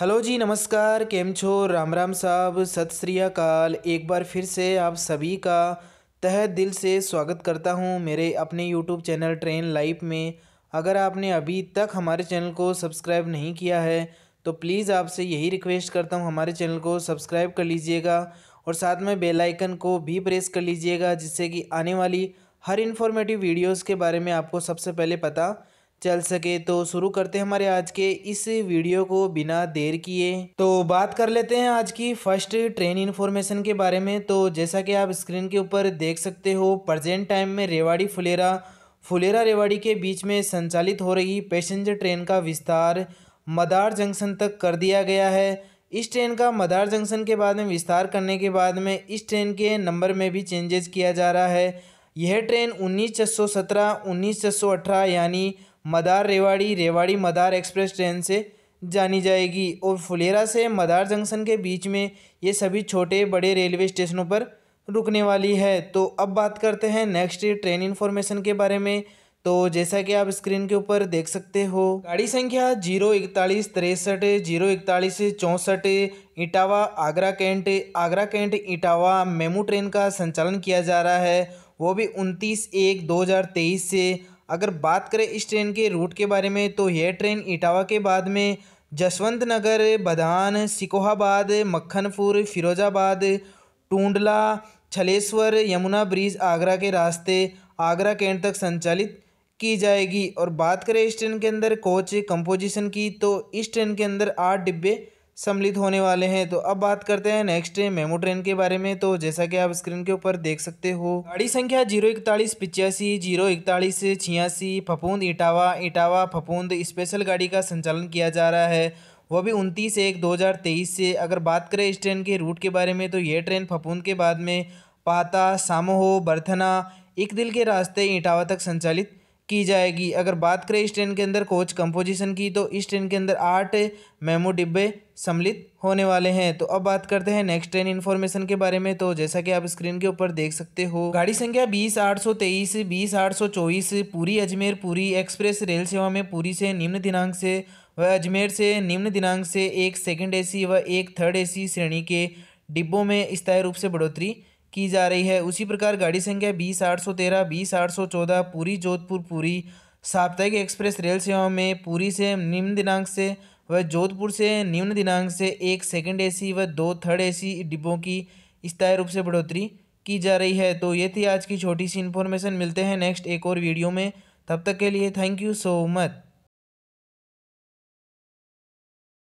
hello जी नमस्कार केम छो राम राम साहब सत श्री अकाल एक बार फिर से आप सभी का तह दिल से स्वागत करता हूं मेरे अपने यूट्यूब चैनल ट्रेन लाइफ में अगर आपने अभी तक हमारे चैनल को सब्सक्राइब नहीं किया है तो प्लीज़ आपसे यही रिक्वेस्ट करता हूं हमारे चैनल को सब्सक्राइब कर लीजिएगा और साथ में बेलाइकन को भी प्रेस कर लीजिएगा जिससे कि आने वाली हर इन्फॉर्मेटिव वीडियोज़ के बारे में आपको सबसे पहले पता चल सके तो शुरू करते हैं हमारे आज के इस वीडियो को बिना देर किए तो बात कर लेते हैं आज की फर्स्ट ट्रेन इन्फॉर्मेशन के बारे में तो जैसा कि आप स्क्रीन के ऊपर देख सकते हो प्रजेंट टाइम में रेवाड़ी फुलेरा फुलेरा रेवाड़ी के बीच में संचालित हो रही पैसेंजर ट्रेन का विस्तार मदार जंक्शन तक कर दिया गया है इस ट्रेन का मदार जंक्शन के बाद में विस्तार करने के बाद में इस ट्रेन के नंबर में भी चेंजेस किया जा रहा है यह ट्रेन उन्नीस छः सौ सत्रह उन्नीस सौ अठारह यानी मदार रेवाड़ी रेवाड़ी मदार एक्सप्रेस ट्रेन से जानी जाएगी और फुलेरा से मदार जंक्शन के बीच में ये सभी छोटे बड़े रेलवे स्टेशनों पर रुकने वाली है तो अब बात करते हैं नेक्स्ट ट्रेन इन्फॉर्मेशन के बारे में तो जैसा कि आप स्क्रीन के ऊपर देख सकते हो गाड़ी संख्या जीरो इकतालीस तिरसठ जीरो इकतालीस चौंसठ Etawah Agra cantt Agra cantt Etawah MEMU train का संचालन किया जा रहा है वो भी उनतीस एक दो हज़ार तेईस से अगर बात करें इस ट्रेन के रूट के बारे में तो यह ट्रेन इटावा के बाद में जसवंत नगर बदान सिकोहाबाद मक्खनपुर फिरोजाबाद टूंडला छलेश्वर यमुना ब्रिज आगरा के रास्ते आगरा कैंट तक संचालित की जाएगी और बात करें इस ट्रेन के अंदर कोच कंपोजिशन की तो इस ट्रेन के अंदर आठ डिब्बे सम्मिलित होने वाले हैं तो अब बात करते हैं नेक्स्ट मेमो ट्रेन के बारे में तो जैसा कि आप स्क्रीन के ऊपर देख सकते हो गाड़ी संख्या जीरो इकतालीस पिचासी जीरो इकतालीस छियासी फपूंद इटावा इटावा फपूंद स्पेशल गाड़ी का संचालन किया जा रहा है वह भी उनतीस एक तेईस से अगर बात करें इस ट्रेन के रूट के बारे में तो ये ट्रेन फपूंद के बाद में पाता सामोहो बर्थना एक दिल के रास्ते इटावा तक संचालित की जाएगी अगर बात करें इस ट्रेन के अंदर कोच कंपोजिशन की तो इस ट्रेन के अंदर आठ मेमो डिब्बे सम्मिलित होने वाले हैं तो अब बात करते हैं नेक्स्ट ट्रेन इन्फॉर्मेशन के बारे में तो जैसा कि आप स्क्रीन के ऊपर देख सकते हो गाड़ी संख्या बीस आठ सौ तेईस बीस आठ सौ चौबीस पूरी अजमेर पूरी एक्सप्रेस रेल सेवा में पूरी से निम्न दिनांक से व अजमेर से निम्न दिनांक से एक सेकेंड ए व एक थर्ड ए श्रेणी के डिब्बों में स्थायी रूप से बढ़ोतरी की जा रही है उसी प्रकार गाड़ी संख्या बीस आठ सौ तेरह बीस आठ सौ चौदह पूरी जोधपुर पूरी साप्ताहिक एक्सप्रेस रेल सेवाओं में पूरी से निम्न दिनांक से व जोधपुर से निम्न दिनांक से एक सेकंड एसी व दो थर्ड एसी डिब्बों की स्थायी रूप से बढ़ोतरी की जा रही है तो ये थी आज की छोटी सी इन्फॉर्मेशन मिलते हैं नेक्स्ट एक और वीडियो में तब तक के लिए थैंक यू सो मच